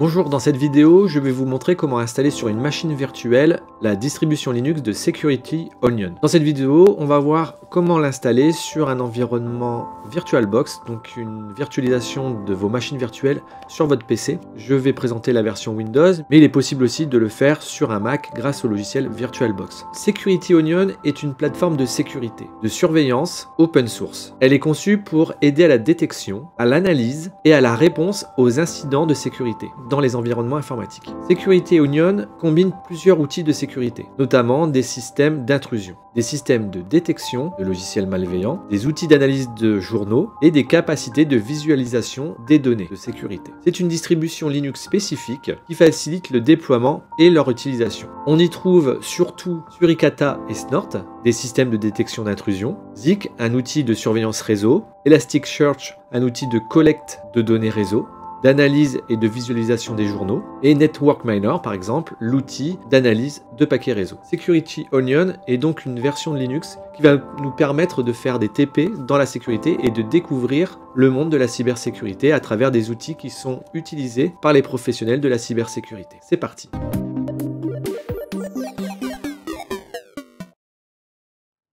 Bonjour, dans cette vidéo, je vais vous montrer comment installer sur une machine virtuelle la distribution Linux de Security Onion. Dans cette vidéo, on va voir comment l'installer sur un environnement VirtualBox, donc une virtualisation de vos machines virtuelles sur votre PC. Je vais présenter la version Windows, mais il est possible aussi de le faire sur un Mac grâce au logiciel VirtualBox. Security Onion est une plateforme de sécurité, de surveillance open source. Elle est conçue pour aider à la détection, à l'analyse et à la réponse aux incidents de sécurité dans les environnements informatiques. Sécurité Union combine plusieurs outils de sécurité, notamment des systèmes d'intrusion, des systèmes de détection de logiciels malveillants, des outils d'analyse de journaux et des capacités de visualisation des données de sécurité. C'est une distribution Linux spécifique qui facilite le déploiement et leur utilisation. On y trouve surtout Suricata et Snort, des systèmes de détection d'intrusion, ZIC, un outil de surveillance réseau, Elasticsearch, un outil de collecte de données réseau, d'analyse et de visualisation des journaux, et Network Miner, par exemple, l'outil d'analyse de paquets réseau. Security Onion est donc une version de Linux qui va nous permettre de faire des TP dans la sécurité et de découvrir le monde de la cybersécurité à travers des outils qui sont utilisés par les professionnels de la cybersécurité. C'est parti.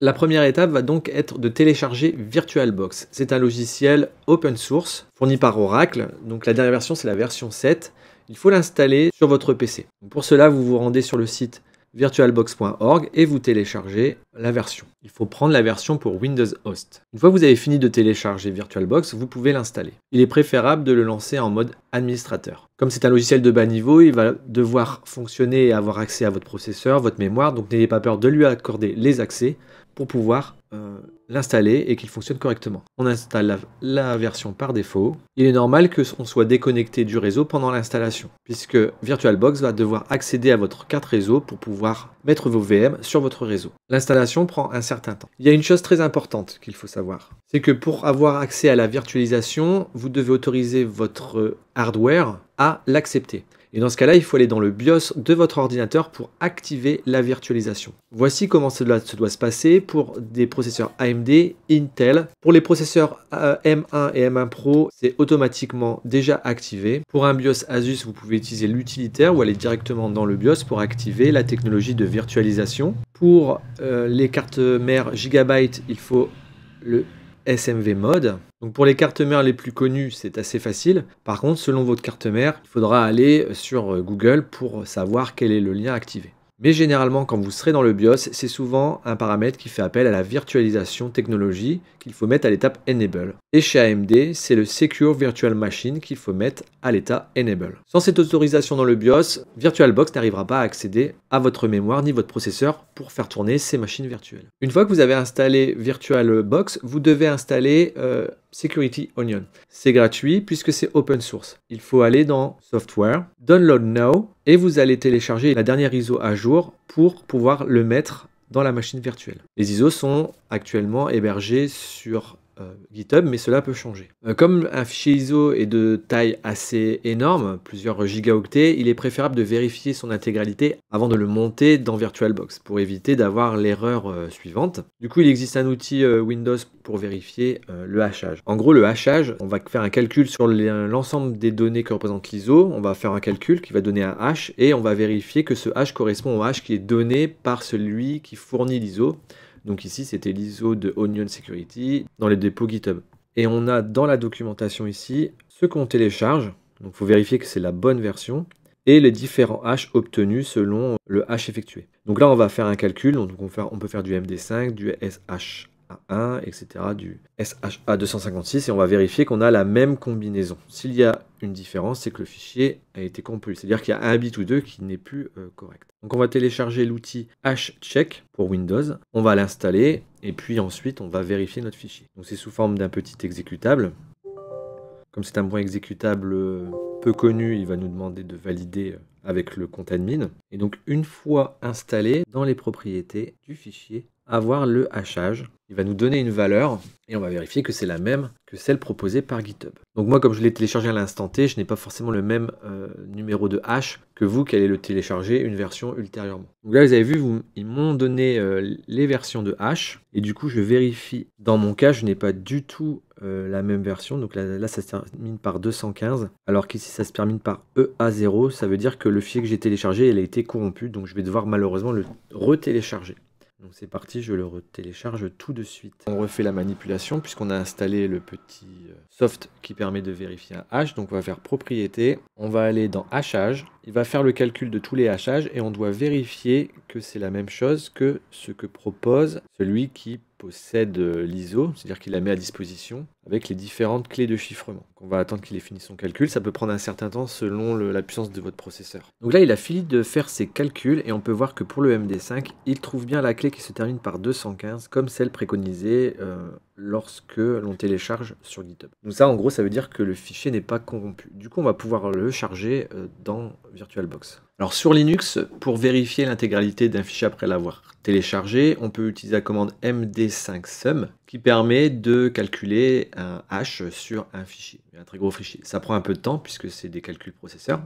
La première étape va donc être de télécharger VirtualBox. C'est un logiciel open source fourni par Oracle. Donc la dernière version, c'est la version 7. Il faut l'installer sur votre PC. Pour cela, vous vous rendez sur le site virtualbox.org et vous téléchargez la version. Il faut prendre la version pour Windows Host. Une fois que vous avez fini de télécharger VirtualBox, vous pouvez l'installer. Il est préférable de le lancer en mode administrateur. Comme c'est un logiciel de bas niveau, il va devoir fonctionner et avoir accès à votre processeur, votre mémoire, donc n'ayez pas peur de lui accorder les accès pour pouvoir euh, l'installer et qu'il fonctionne correctement. On installe la, version par défaut. Il est normal que soit déconnecté du réseau pendant l'installation, puisque VirtualBox va devoir accéder à votre carte réseau pour pouvoir mettre vos VM sur votre réseau. L'installation prend un certain temps. Il y a une chose très importante qu'il faut savoir, c'est que pour avoir accès à la virtualisation, vous devez autoriser votre euh, hardware à l'accepter. Et dans ce cas-là, il faut aller dans le BIOS de votre ordinateur pour activer la virtualisation. Voici comment cela se doit se passer pour des processeurs AMD, Intel. Pour les processeurs euh, M1 et M1 Pro, c'est automatiquement déjà activé. Pour un BIOS Asus, vous pouvez utiliser l'utilitaire ou aller directement dans le BIOS pour activer la technologie de virtualisation. Pour euh, les cartes mères Gigabyte, il faut le SMV Mode. Donc pour les cartes mères les plus connues, c'est assez facile. Par contre, selon votre carte mère, il faudra aller sur euh, Google pour savoir quel est le lien activé. Mais généralement, quand vous serez dans le BIOS, c'est souvent un paramètre qui fait appel à la virtualisation technologie qu'il faut mettre à l'étape Enable. Et chez AMD, c'est le Secure Virtual Machine qu'il faut mettre à l'état Enable. Sans cette autorisation dans le BIOS, VirtualBox n'arrivera pas à accéder à votre mémoire ni votre processeur pour faire tourner ces machines virtuelles. Une fois que vous avez installé VirtualBox, vous devez installer euh, Security Onion. C'est gratuit puisque c'est open source. Il faut aller dans Software, Download Now et vous allez télécharger la dernière ISO à jour pour pouvoir le mettre dans la machine virtuelle. Les ISO sont actuellement hébergés sur euh, GitHub, mais cela peut changer. Euh, comme un fichier ISO est de taille assez énorme, plusieurs gigaoctets, il est préférable de vérifier son intégralité avant de le monter dans VirtualBox pour éviter d'avoir l'erreur euh, suivante. Du coup, il existe un outil Windows pour vérifier le hachage. En gros, le hachage, on va faire un calcul sur l'ensemble des données que représente l'ISO, on va faire un calcul qui va donner un hash et on va vérifier que ce hash correspond au hash qui est donné par celui qui fournit l'ISO. Donc ici, c'était l'ISO de Onion Security dans les dépôts GitHub. Et on a dans la documentation ici ce qu'on télécharge. Donc il faut vérifier que c'est la bonne version et les différents hash obtenus selon le hash effectué. Donc là, on va faire un calcul. Donc on, faire, on peut faire du MD5, du SH a1, etc., du SHA256, et on va vérifier qu'on a la même combinaison. S'il y a une différence, c'est que le fichier a été corrompu, c'est-à-dire qu'il y a un bit ou deux qui n'est plus euh, correct. Donc on va télécharger l'outil H-Check pour Windows, on va l'installer, et puis ensuite on va vérifier notre fichier. Donc c'est sous forme d'un petit exécutable. Comme c'est un point exécutable euh, peu connu, il va nous demander de valider euh, avec le compte admin. Et donc une fois installé dans les propriétés du fichier, avoir le hachage. Il va nous donner une valeur et on va vérifier que c'est la même que celle proposée par GitHub. Donc moi, comme je l'ai téléchargé à l'instant T, je n'ai pas forcément le même euh, numéro de hash que vous qui allez le télécharger une version ultérieurement. Donc là, vous avez vu, vous, ils m'ont donné euh, les versions de hash et du coup, je vérifie. Dans mon cas, je n'ai pas du tout euh, la même version. Donc là, ça se termine par 215, alors qu'ici, ça se termine par EA0. Ça veut dire que le fichier que j'ai téléchargé, il a été corrompu, donc je vais devoir malheureusement le retélécharger. Donc c'est parti, je le télécharge tout de suite. On refait la manipulation puisqu'on a installé le petit euh, soft qui permet de vérifier un hash. Donc on va faire propriété, on va aller dans hachage, il va faire le calcul de tous les hachages et on doit vérifier que c'est la même chose que ce que propose celui qui possède euh, l'ISO, c'est-à-dire qu'il la met à disposition avec les différentes clés de chiffrement. on va attendre qu'il ait fini son calcul, ça peut prendre un certain temps selon la puissance de votre processeur. Donc là, il a fini de faire ses calculs et on peut voir que pour le MD5, il trouve bien la clé qui se termine par 215 comme celle préconisée euh, lorsque l'on télécharge sur GitHub. Donc ça, en gros, ça veut dire que le fichier n'est pas corrompu. Du coup, on va pouvoir le charger euh, dans VirtualBox. Alors sur Linux, pour vérifier l'intégralité d'un fichier après l'avoir téléchargé, on peut utiliser la commande md5sum qui permet de calculer un hash sur un fichier, un très gros fichier. Ça prend un peu de temps puisque c'est des calculs processeurs.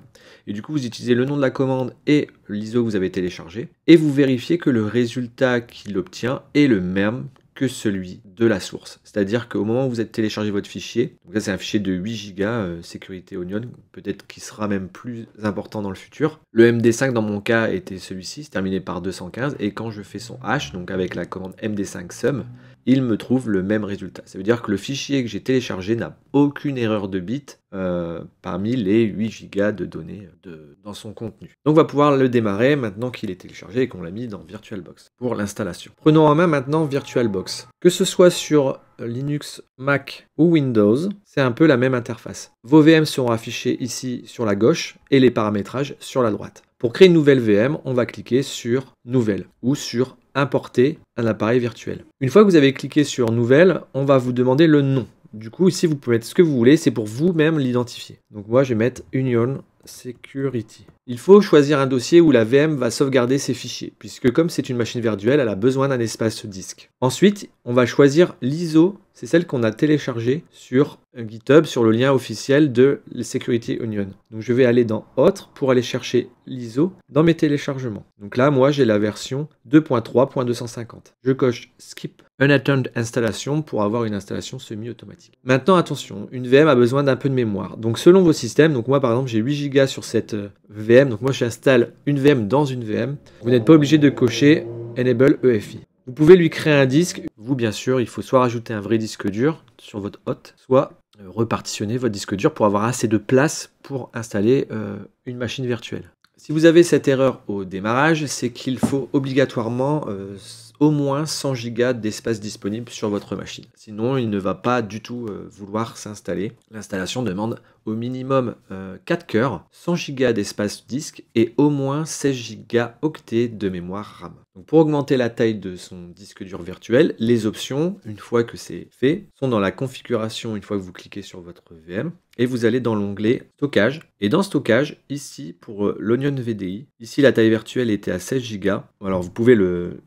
Et du coup, vous utilisez le nom de la commande et l'ISO que vous avez téléchargé et vous vérifiez que le résultat qu'il obtient est le même que celui de la source. C'est-à-dire qu'au moment où vous êtes téléchargé votre fichier, donc c'est un fichier de 8 Go euh, sécurité Onion, peut-être qui sera même plus important dans le futur. Le MD5 dans mon cas était celui-ci, c'est terminé par 215, et quand je fais son hash, donc avec la commande MD5 sum, il me trouve le même résultat. Ça veut dire que le fichier que j'ai téléchargé n'a aucune erreur de bit euh, parmi les 8 gigas de données euh, dans son contenu. Donc on va pouvoir le démarrer maintenant qu'il est téléchargé et qu'on l'a mis dans VirtualBox pour l'installation. Prenons en main maintenant VirtualBox. Que ce soit sur Linux, Mac ou Windows, c'est un peu la même interface. Vos VM seront affichés ici sur la gauche et les paramétrages sur la droite. Pour créer une nouvelle VM, on va cliquer sur Nouvelle ou sur importer un appareil virtuel. Une fois que vous avez cliqué sur Nouvelle, on va vous demander le nom. Du coup, ici, vous pouvez mettre ce que vous voulez, c'est pour vous-même l'identifier. Donc moi, je vais mettre Union Security. Il faut choisir un dossier où la VM va sauvegarder ses fichiers, puisque comme c'est une machine virtuelle, elle a besoin d'un espace disque. Ensuite, on va choisir l'ISO, c'est celle qu'on a téléchargée sur euh, GitHub, sur le lien officiel de Security Union. Donc je vais aller dans Autres pour aller chercher l'ISO dans mes téléchargements. Donc là, moi, j'ai la version 2.3.250. Je coche Skip Unattended Installation pour avoir une installation semi-automatique. Maintenant, attention, une VM a besoin d'un peu de mémoire. Donc selon vos systèmes, donc moi par exemple, j'ai 8 Go sur cette euh, VM donc moi j'installe une VM dans une VM. Vous n'êtes pas obligé de cocher Enable EFI. Vous pouvez lui créer un disque. Vous bien sûr, il faut soit rajouter un vrai disque dur sur votre hôte, soit euh, repartitionner votre disque dur pour avoir assez de place pour installer euh, une machine virtuelle. Si vous avez cette erreur au démarrage, c'est qu'il faut obligatoirement euh, au moins 100 Go d'espace disponible sur votre machine. Sinon, il ne va pas du tout vouloir s'installer. L'installation demande au minimum 4 euh, cœurs, 100 Go d'espace disque et au moins 16 Go de mémoire RAM pour augmenter la taille de son disque dur virtuel, les options, une fois que c'est fait, sont dans la configuration une fois que vous cliquez sur votre VM et vous allez dans l'onglet stockage. Et dans stockage, ici pour euh, l'Onion VDI, ici la taille virtuelle était à 16 Go. Alors vous pouvez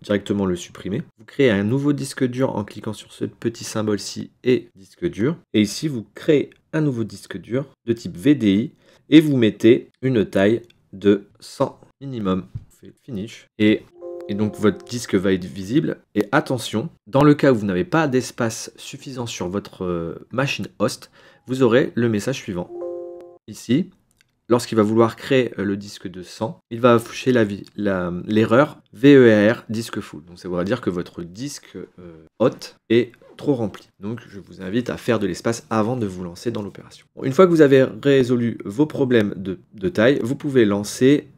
directement le supprimer. Vous créez un nouveau disque dur en cliquant sur ce petit symbole-ci et disque dur. Et ici vous créez un nouveau disque dur de type VDI et vous mettez une taille de 100 minimum. Vous faites finish et et donc votre disque va être visible. Et attention, dans le cas où vous n'avez pas d'espace suffisant sur votre euh, machine host, vous aurez le message suivant. Ici, lorsqu'il va vouloir créer euh, le disque de 100, il va afficher l'erreur VER disque full. Donc ça voudra dire que votre disque host euh, est trop rempli. Donc je vous invite à faire de l'espace avant de vous lancer dans l'opération. une fois que vous avez résolu vos problèmes de, taille, vous pouvez lancer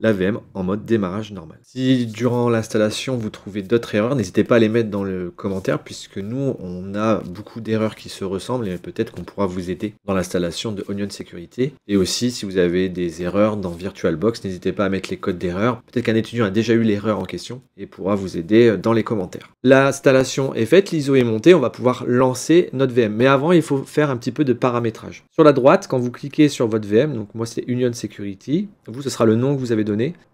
la vm en mode démarrage normal. Si durant l'installation vous trouvez d'autres erreurs, n'hésitez pas à les mettre dans le commentaire puisque nous on a beaucoup d'erreurs qui se ressemblent et peut-être qu'on pourra vous aider dans l'installation de Onion Security Et aussi si vous avez des erreurs dans VirtualBox, n'hésitez pas à mettre les codes d'erreur. Peut-être qu'un étudiant a déjà eu l'erreur en question et pourra vous aider euh, dans les commentaires. L'installation est faite, l'ISO est montée, on va pouvoir lancer notre VM. Mais avant il faut faire un petit peu de paramétrage. Sur la droite, quand vous cliquez sur votre VM, donc moi c'est Union Security, vous ce sera le nom que vous avez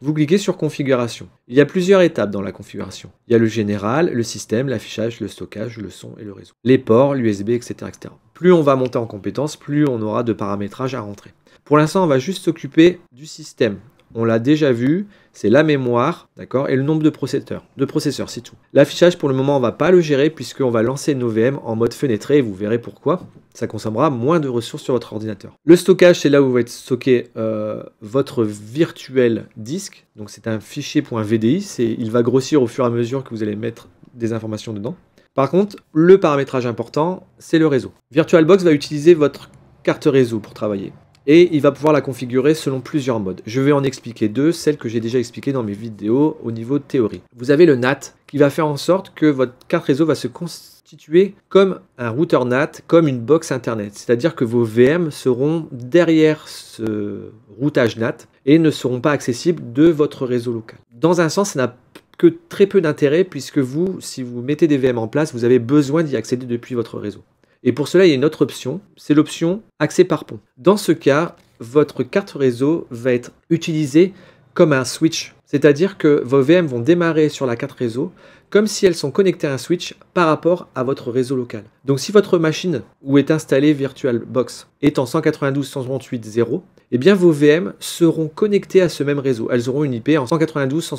vous cliquez sur Configuration. Il y a plusieurs étapes dans la configuration. Il y a le général, le système, l'affichage, le stockage, le son et le réseau. Les ports, l'USB, etc., Plus on va monter en compétences, plus on aura de paramétrages à rentrer. Pour l'instant, on va juste s'occuper du système on l'a déjà vu, c'est la mémoire, d'accord, et le nombre de processeurs. De processeurs, c'est tout. L'affichage, pour le moment, on va pas le gérer puisqu'on va lancer nos VM en mode fenêtré et vous verrez pourquoi. Ça consommera moins de ressources sur votre ordinateur. Le stockage, c'est là où va être stocké euh, votre virtuel disque. Donc c'est un fichier .vdi. Il va grossir au fur et à mesure que vous allez mettre des informations dedans. Par contre, le paramétrage important, c'est le réseau. VirtualBox va utiliser votre carte réseau pour travailler et il va pouvoir la configurer selon plusieurs modes. Je vais en expliquer deux, celles que j'ai déjà expliquées dans mes vidéos au niveau de théorie. Vous avez le NAT qui va faire en sorte que votre carte réseau va se constituer comme un routeur NAT, comme une box internet. C'est-à-dire que vos VM seront derrière ce routage NAT et ne seront pas accessibles de votre réseau local. Dans un sens, ça n'a que très peu d'intérêt puisque vous, si vous mettez des VM en place, vous avez besoin d'y accéder depuis votre réseau. Et pour cela, il y a une autre option, c'est l'option accès par pont. Dans ce cas, votre carte réseau va être utilisée comme un switch. C'est-à-dire que vos VM vont démarrer sur la carte réseau comme si elles sont connectées à un switch par rapport à votre réseau local. Donc si votre machine où est installée VirtualBox est en 192.168.0, et eh bien vos VM seront connectées à ce même réseau. Elles auront une IP en 192,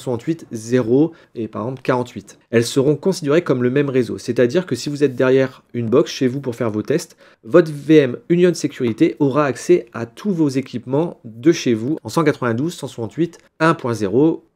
et par exemple 48. Elles seront considérées comme le même réseau, c'est-à-dire que si vous êtes derrière une box chez vous pour faire vos tests, votre VM Union Sécurité aura accès à tous vos équipements de chez vous en 192,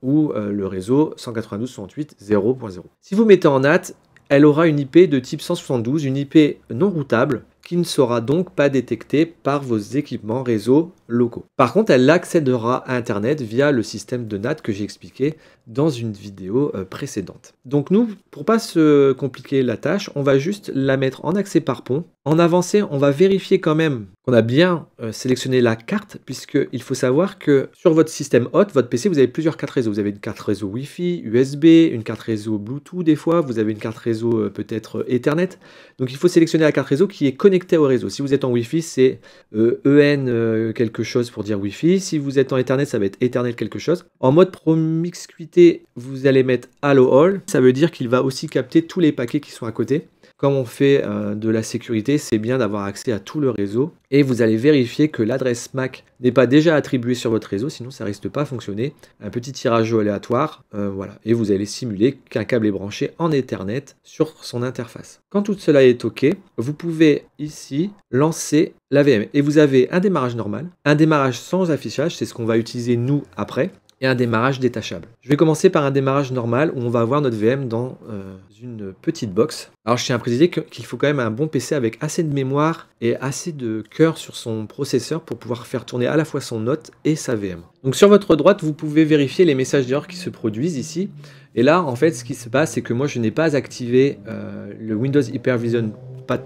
ou euh, le réseau 192.168.0.0. Si vous mettez en NAT, elle aura une IP de type 172, une IP non routable qui ne sera donc pas détectée par vos équipements réseau locaux. Par contre, elle accédera à Internet via le système de NAT que j'ai expliqué dans une vidéo euh, précédente. Donc nous, pour pas se compliquer la tâche, on va juste la mettre en accès par pont. En avancée, on va vérifier quand même qu'on a bien euh, sélectionné la carte, puisqu'il faut savoir que sur votre système hot, votre PC, vous avez plusieurs cartes réseau. Vous avez une carte réseau Wi-Fi, USB, une carte réseau Bluetooth des fois, vous avez une carte réseau euh, peut-être Ethernet. Donc il faut sélectionner la carte réseau qui est connectée au réseau. Si vous êtes en Wi-Fi, c'est EN e quelque chose pour dire Wi-Fi. Si vous êtes en Ethernet, ça va être Ethernet quelque chose. En mode promiscuité, vous allez mettre Allo All, ça veut dire qu'il va aussi capter tous les paquets qui sont à côté. Comme on fait euh, de la sécurité, c'est bien d'avoir accès à tout le réseau et vous allez vérifier que l'adresse MAC n'est pas déjà attribuée sur votre réseau, sinon ça ne risque pas à fonctionner. Un petit tirage au aléatoire, euh, voilà, et vous allez simuler qu'un câble est branché en Ethernet sur son interface. Quand tout cela est OK, vous pouvez ici lancer la VM et vous avez un démarrage normal, un démarrage sans affichage, c'est ce qu'on va utiliser nous après, et un démarrage détachable. Je vais commencer par un démarrage normal où on va avoir notre VM dans euh, une petite box. Alors je tiens à préciser qu'il faut quand même un bon PC avec assez de mémoire et assez de cœur sur son processeur pour pouvoir faire tourner à la fois son note et sa VM. Donc sur votre droite, vous pouvez vérifier les messages d'erreur qui se produisent ici. Et là, en fait, ce qui se passe, c'est que moi, je n'ai pas activé euh, le Windows Hypervision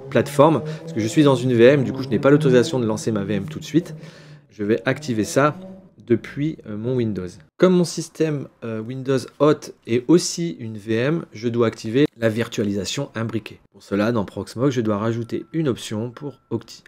platform parce que je suis dans une VM, du coup, je n'ai pas l'autorisation de lancer ma VM tout de suite. Je vais activer ça depuis euh, mon Windows. Comme mon système euh, Windows Hot est aussi une VM, je dois activer la virtualisation imbriquée. Pour cela, dans Proxmox, je dois rajouter une option pour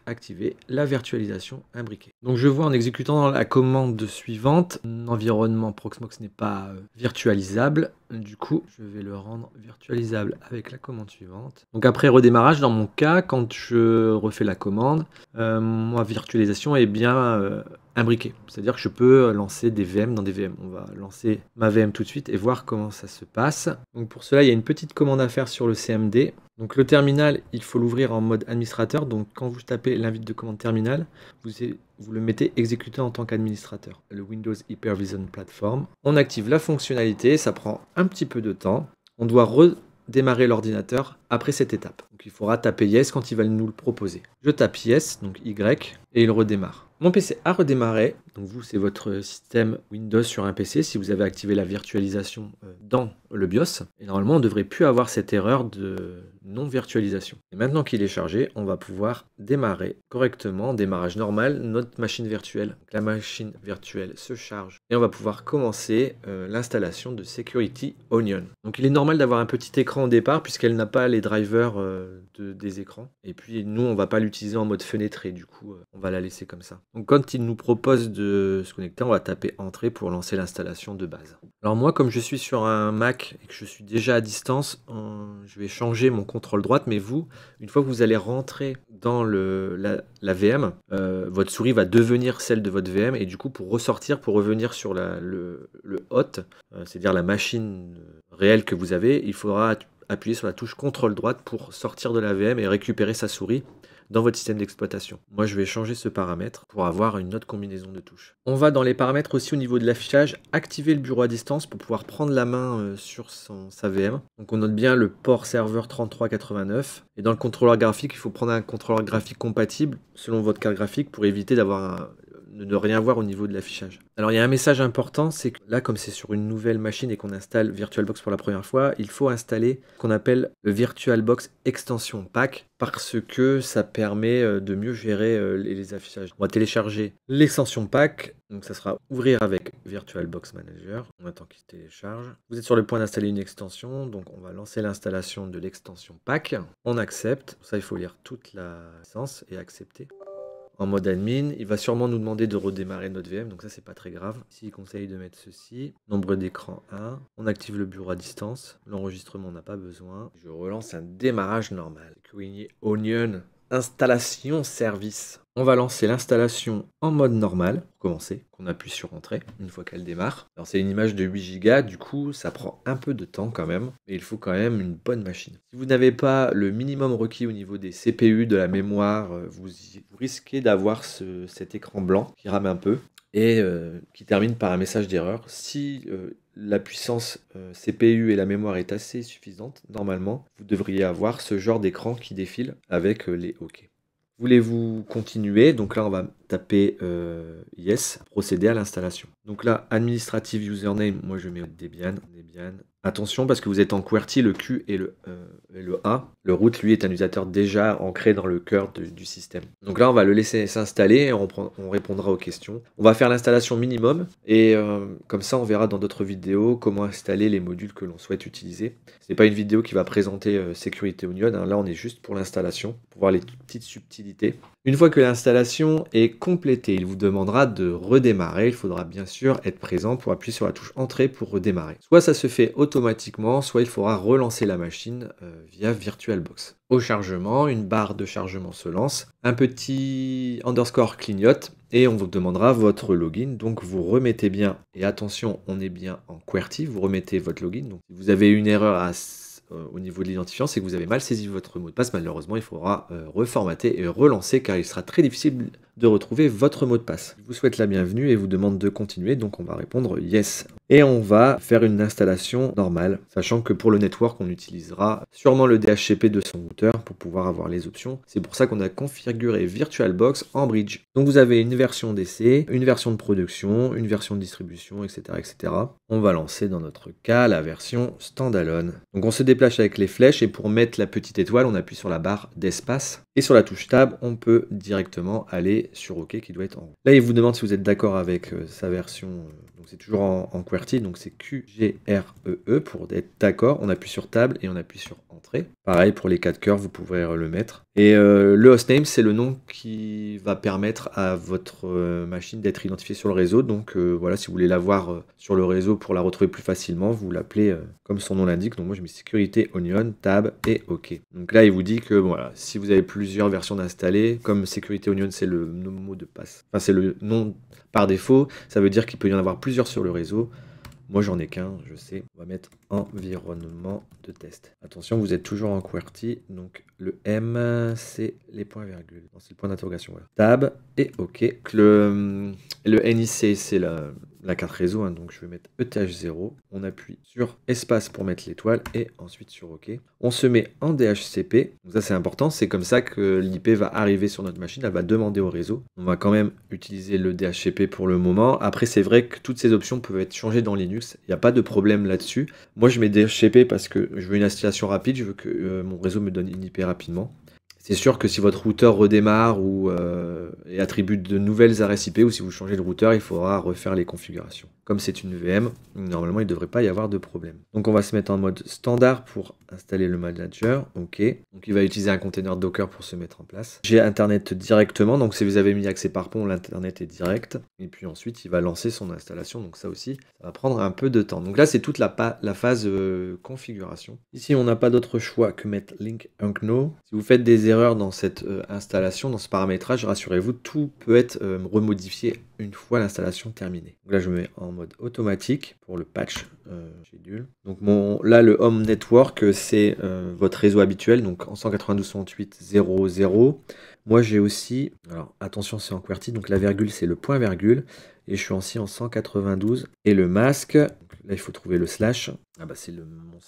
activer la virtualisation imbriquée. Donc je vois en exécutant la commande suivante, l'environnement Proxmox n'est pas euh, virtualisable. Du coup, je vais le rendre virtualisable avec la commande suivante. Donc après redémarrage, dans mon cas, quand je refais la commande, euh, ma virtualisation est bien imbriquée. C'est-à-dire que je peux lancer des VM dans des VM on va lancer ma VM tout de suite et voir comment ça se passe. Donc pour cela, il y a une petite commande à faire sur le CMD. Donc le terminal, il faut l'ouvrir en mode administrateur. Donc quand vous tapez l'invite de commande terminal, vous, vous le mettez exécuté en tant qu'administrateur. Le Windows Hypervision Platform. On active la fonctionnalité, ça prend un petit peu de temps. On doit redémarrer l'ordinateur après cette étape. Donc il faudra taper yes quand il va nous le proposer. Je tape yes, donc Y, et il redémarre. Mon PC a redémarré. Donc vous, c'est votre système Windows sur un PC. Si vous avez activé la virtualisation euh, dans le BIOS. Et normalement, on devrait plus avoir cette erreur de non-virtualisation. Et maintenant qu'il est chargé, on va pouvoir démarrer correctement, démarrage normal, notre machine virtuelle. la machine virtuelle se charge et on va pouvoir commencer euh, l'installation de Security Onion. Donc il est normal d'avoir un petit écran au départ puisqu'elle n'a pas les drivers euh, de, des écrans. Et puis nous, on va pas l'utiliser en mode fenêtre et du coup, euh, on va la laisser comme ça. Donc quand il nous propose de se connecter, on va taper entrée pour lancer l'installation de base. Alors moi, comme je suis sur un Mac et que je suis déjà à distance, je vais changer mon contrôle droite. Mais vous, une fois que vous allez rentrer dans la, VM, euh, votre souris va devenir celle de votre VM. Et du coup, pour ressortir, pour revenir sur le, hot, euh, c'est-à-dire la machine réelle que vous avez, il faudra appuyer sur la touche contrôle droite pour sortir de la VM et récupérer sa souris dans votre système d'exploitation. Moi, je vais changer ce paramètre pour avoir une autre combinaison de touches. On va dans les paramètres aussi au niveau de l'affichage, activer le bureau à distance pour pouvoir prendre la main euh, sur son, sa VM. Donc on note bien le port serveur 3389. Et dans le contrôleur graphique, il faut prendre un contrôleur graphique compatible selon votre carte graphique pour éviter d'avoir de rien voir au niveau de l'affichage. Alors il y a un message important, c'est que là comme c'est sur une nouvelle machine et qu'on installe VirtualBox pour la première fois, il faut installer ce qu'on appelle le VirtualBox Extension Pack parce que ça permet euh, de mieux gérer euh, les affichages. On va télécharger l'extension pack, donc ça sera ouvrir avec VirtualBox Manager, on attend qu'il télécharge. Vous êtes sur le point d'installer une extension, donc on va lancer l'installation de l'extension pack, on accepte, ça il faut lire toute la licence et accepter en mode admin. Il va sûrement nous demander de redémarrer notre VM, donc ça c'est pas très grave. Ici il conseille de mettre ceci, nombre d'écran 1. On active le bureau à distance, l'enregistrement n'a pas besoin. Je relance un démarrage normal. Onion installation service. On va lancer l'installation en mode normal, commencer, qu'on appuie sur Entrée, une fois qu'elle démarre. Alors c'est une image de 8 Go, du coup ça prend un peu de temps quand même, mais il faut quand même une bonne machine. Si vous n'avez pas le minimum requis au niveau des CPU, de la mémoire, euh, vous, risquez d'avoir cet écran blanc qui rame un peu et euh, qui termine par un message d'erreur. Si euh, la puissance euh, CPU et la mémoire est assez suffisante, normalement, vous devriez avoir ce genre d'écran qui défile avec euh, les OK. Voulez-vous continuer Donc là, on va taper euh, Yes, procéder à l'installation. Donc là, administrative username, moi je mets Debian, Debian, Attention, parce que vous êtes en QWERTY, le Q et le, euh, le A. Le root, lui, est un utilisateur déjà ancré dans le cœur du système. Donc là, on va le laisser s'installer et on, répondra aux questions. On va faire l'installation minimum et euh, comme ça, on verra dans d'autres vidéos comment installer les modules que l'on souhaite utiliser. Ce n'est pas une vidéo qui va présenter euh, Sécurité Union. Hein. là, on est juste pour l'installation voir les petites subtilités. Une fois que l'installation est complétée, il vous demandera de redémarrer. Il faudra bien sûr être présent pour appuyer sur la touche Entrée pour redémarrer. Soit ça se fait automatiquement, soit il faudra relancer la machine euh, via VirtualBox. Au chargement, une barre de chargement se lance, un petit underscore clignote et on vous demandera votre login. Donc vous remettez bien, et attention, on est bien en QWERTY, vous remettez votre login. Donc vous avez une erreur à euh, au niveau de l'identifiant, c'est que vous avez mal saisi votre mot de passe. Malheureusement, il faudra euh, reformater et relancer car il sera très difficile de retrouver votre mot de passe. Je vous souhaite la bienvenue et vous demande de continuer, donc on va répondre yes. Et on va faire une installation normale, sachant que pour le network, on utilisera sûrement le DHCP de son routeur pour pouvoir avoir les options. C'est pour ça qu'on a configuré VirtualBox en bridge. Donc vous avez une version d'essai, une version de production, une version de distribution, etc., etc. On va lancer dans notre cas la version standalone. Donc on se déplace déplace avec les flèches et pour mettre la petite étoile, on appuie sur la barre d'espace. Et sur la touche Tab, on peut directement aller sur OK qui doit être en haut. Là, il vous demande si vous êtes d'accord avec euh, sa version. Euh, donc c'est toujours en, QWERTY, donc c'est q e, e pour être d'accord. On appuie sur Table et on appuie sur Entrée. Pareil pour les quatre cœurs, vous pouvez euh, le mettre. Et le hostname, c'est le nom qui va permettre à votre machine d'être identifiée sur le réseau. Donc voilà, si vous voulez la voir sur le réseau pour la retrouver plus facilement, vous l'appelez comme son nom l'indique. Donc moi, je mets Sécurité Onion, Tab et OK. Donc là, il vous dit que voilà, si vous avez plus versions d'installer. Comme sécurité Onion, c'est le mot de passe. Enfin, c'est le nom par défaut. Ça veut dire qu'il peut y en avoir plusieurs sur le réseau. Moi, j'en ai qu'un, je sais. On va mettre environnement de test. Attention, vous êtes toujours en QWERTY. Donc, le M, c'est les points virgules. C'est le point d'interrogation, voilà. Tab et OK. Le, le NIC, c'est la la carte réseau, hein, donc je vais mettre ETH0, on appuie sur espace pour mettre l'étoile et ensuite sur OK. On se met en DHCP, donc ça c'est important, c'est comme ça que l'IP va arriver sur notre machine, elle va demander au réseau. On va quand même utiliser le DHCP pour le moment. Après c'est vrai que toutes ces options peuvent être changées dans Linux, il n'y a pas de problème là-dessus. Moi je mets DHCP parce que je veux une installation rapide, je veux que euh, mon réseau me donne une IP rapidement. C'est sûr que si votre routeur redémarre ou euh, et attribue de nouvelles IP ou si vous changez le routeur, il faudra refaire les configurations. Comme c'est une VM, normalement, il ne devrait pas y avoir de problème. Donc, on va se mettre en mode standard pour installer le manager. OK. Donc, il va utiliser un container Docker pour se mettre en place. J'ai Internet directement. Donc, si vous avez mis accès par pont, l'Internet est direct. Et puis ensuite, il va lancer son installation. Donc, ça aussi, ça va prendre un peu de temps. Donc là, c'est toute la, phase euh, configuration. Ici, on n'a pas d'autre choix que mettre link Unkno. Si vous faites des erreurs dans cette euh, installation, dans ce paramétrage, rassurez-vous, tout peut être euh, remodifié une fois l'installation terminée. Donc là, je mets en mode automatique pour le patch euh, Donc mon, là, le Home Network, euh, c'est euh, votre réseau habituel, donc en 192.168.0.0. Moi, j'ai aussi, alors attention, c'est en QWERTY, donc la virgule, c'est le point virgule, et je suis aussi en 192. Et le masque, là, il faut trouver le slash. Ah bah c'est le, moi,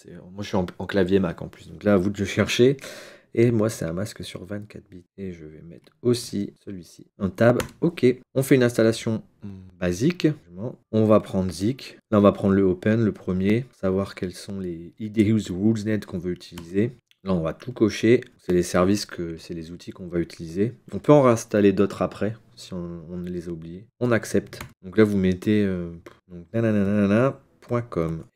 je suis en, en, clavier Mac en plus, donc là, à vous de le chercher. Et moi, c'est un masque sur 24 bits. Et je vais mettre aussi celui-ci en tab. OK. On fait une installation basique. On va prendre Zik. Là, on va prendre le Open, le premier. Savoir quels sont les IDUs Rules net qu'on veut utiliser. Là, on va tout cocher. C'est les services, que c'est les outils qu'on va utiliser. On peut en installer d'autres après si on, les oublie, On accepte. Donc là, vous mettez... Euh,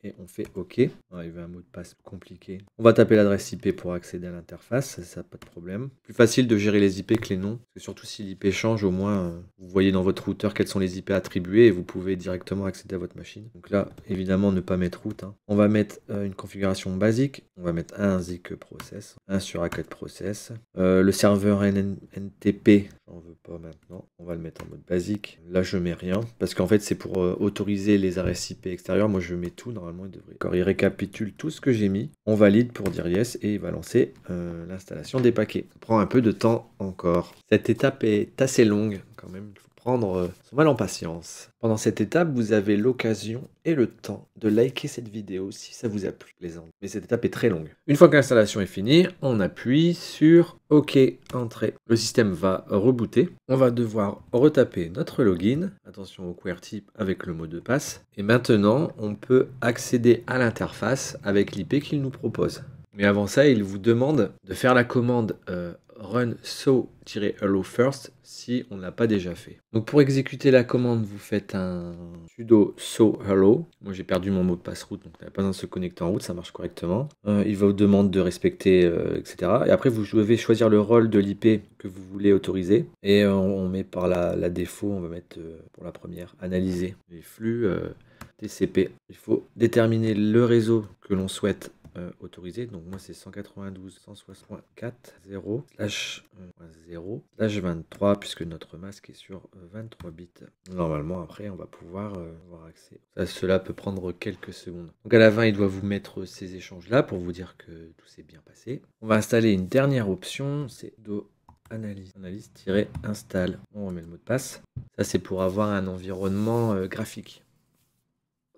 et on fait OK. Ah, il veut un mot de passe compliqué. On va taper l'adresse IP pour accéder à l'interface, ça, pas de problème. Plus facile de gérer les IP que les noms, surtout si l'IP change, au moins euh, vous voyez dans votre routeur quelles sont les IP attribuées et vous pouvez directement accéder à votre machine. Donc là, évidemment, ne pas mettre route. Hein. On va mettre euh, une configuration basique. On va mettre un ZIC process, un sur process. Euh, le serveur NTP, j'en veut pas maintenant. On va le mettre en mode basique. Là, je mets rien parce qu'en fait, c'est pour autoriser les adresses IP extérieures. Moi, je mets tout, normalement il devrait. D'accord, il récapitule tout ce que j'ai mis. On valide pour dire yes et il va lancer euh, l'installation des paquets. Ça prend un peu de temps encore. Cette étape est assez longue quand même, prendre euh, son mal en patience. Pendant cette étape, vous avez l'occasion et le temps de liker cette vidéo si ça vous a plu, Mais cette étape est très longue. Une fois que l'installation est finie, on appuie sur OK, entrée. Le système va rebooter. On va devoir retaper notre login. Attention au QWERTY avec le mot de passe. Et maintenant, on peut accéder à l'interface avec l'IP qu'il nous propose. Mais avant ça, il vous demande de faire la commande euh, run so-hello first si on ne l'a pas déjà fait. Donc pour exécuter la commande, vous faites un sudo so hello. Moi j'ai perdu mon mot de passe route, donc n'y a pas besoin de se connecter en route, ça marche correctement. Euh, il vous demande de respecter, euh, etc. Et après vous devez choisir le rôle de l'IP que vous voulez autoriser. Et euh, on met par la, la, défaut, on va mettre euh, pour la première, analyser les flux TCP. Il faut déterminer le réseau que l'on souhaite euh, autorisé. Donc moi c'est 192 164 0 slash 0 euh, 23 puisque notre masque est sur 23 euh, bits. Normalement après on va pouvoir avoir accès. cela peut prendre quelques secondes. Donc à la fin il doit vous mettre ces échanges là pour vous dire que tout s'est bien passé. On va installer une dernière option, c'est do analyse, analyse-install. On remet le mot de passe. Ça, c'est pour avoir un environnement graphique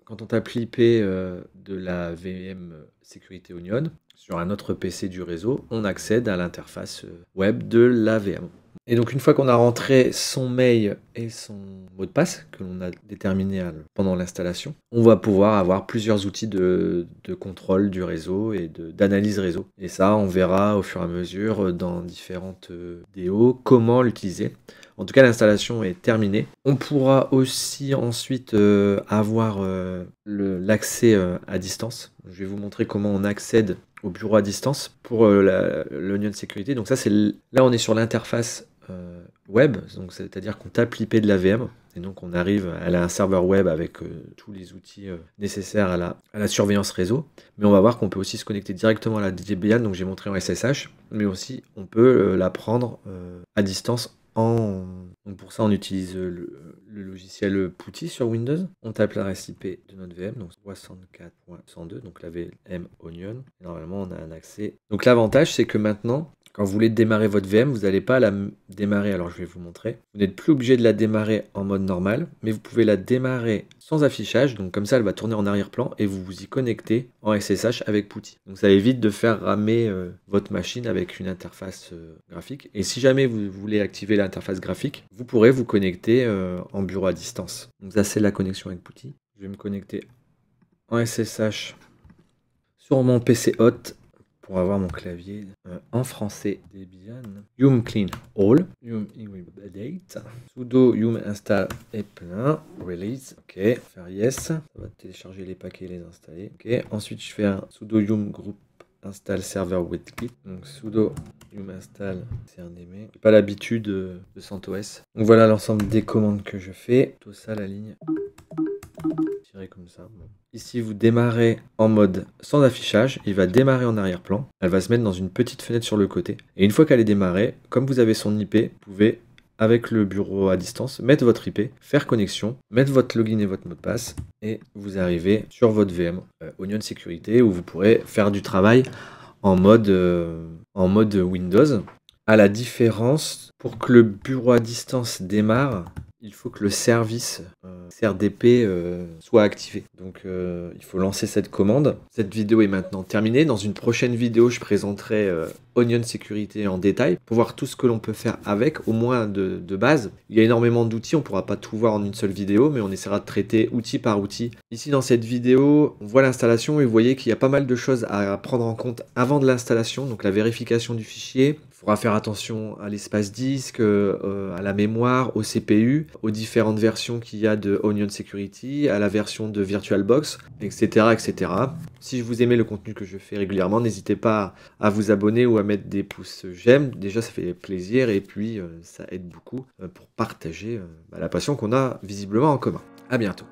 quand on tape l'IP euh, de la VM Sécurité Union sur un autre PC du réseau, on accède à l'interface euh, web de la VM. Et donc une fois qu'on a rentré son mail et son mot de passe que l'on a déterminé pendant l'installation, on va pouvoir avoir plusieurs outils de, de contrôle du réseau et d'analyse réseau. Et ça, on verra au fur et à mesure euh, dans différentes vidéos comment l'utiliser. En tout cas, l'installation est terminée. On pourra aussi ensuite euh, avoir euh, l'accès euh, à distance. Je vais vous montrer comment on accède au bureau à distance pour l'Union de sécurité. Donc ça, c'est là, on est sur l'interface web, donc c'est-à-dire qu'on tape l'IP de la VM et donc on arrive à un serveur web avec tous les outils nécessaires à la, surveillance réseau. Mais on va voir qu'on peut aussi se connecter directement à la Debian, donc j'ai montré en SSH, mais aussi on peut la prendre à distance pour ça, on utilise euh, le, logiciel Putty sur Windows. On tape la IP de notre VM, donc 64.102, donc la VM Onion. normalement, on a un accès. Donc l'avantage, c'est que maintenant, quand vous voulez démarrer votre VM, vous n'allez pas la démarrer, alors je vais vous montrer. Vous n'êtes plus obligé de la démarrer en mode normal, mais vous pouvez la démarrer sans affichage, donc comme ça elle va tourner en arrière-plan et vous vous y connectez en SSH avec Putty. Donc ça évite de faire ramer euh, votre machine avec une interface euh, graphique. Et si jamais vous voulez activer l'interface graphique, vous pourrez vous connecter euh, en bureau à distance. Donc ça c'est la connexion avec Putty. Je vais me connecter en SSH sur mon PC hot avoir mon clavier euh, en français. Debian. Yum clean all. Yum update. sudo yum install est plein. Release. Ok. Faire yes. va télécharger les paquets les installer. Ok. Ensuite, je fais un sudo yum group install server with git. Donc sudo yum install un pas l'habitude euh, de CentOS. Donc voilà l'ensemble des commandes que je fais. Tout ça, la ligne comme ça. Ici, vous démarrez en mode sans affichage. Il va démarrer en arrière-plan. Elle va se mettre dans une petite fenêtre sur le côté. Et une fois qu'elle est démarrée, comme vous avez son IP, vous pouvez avec le bureau à distance, mettre votre IP, faire connexion, mettre votre login et votre mot de passe, et vous arrivez sur votre VM euh, Onion Sécurité où vous pourrez faire du travail en mode, euh, en mode Windows. À la différence, pour que le bureau à distance démarre, il faut que le service CRDP euh, euh, soit activé. Donc euh, il faut lancer cette commande. Cette vidéo est maintenant terminée. Dans une prochaine vidéo, je présenterai Onion Sécurité en détail pour voir tout ce que l'on peut faire avec, au moins de, de base. Il y a énormément d'outils, on ne pourra pas tout voir en une seule vidéo, mais on essaiera de traiter outil par outil. Ici dans cette vidéo, on voit l'installation et vous voyez qu'il y a pas mal de choses à prendre en compte avant de l'installation, donc la vérification du fichier, pourra faire attention à l'espace disque, euh, à la mémoire, au CPU, aux différentes versions qu'il y a de Onion Security, à la version de VirtualBox, etc., etc. Si vous aimez le contenu que je fais régulièrement, n'hésitez pas à vous abonner ou à mettre des pouces j'aime. Déjà, ça fait plaisir et puis euh, ça aide beaucoup euh, pour partager bah, la passion qu'on a visiblement en commun. À bientôt.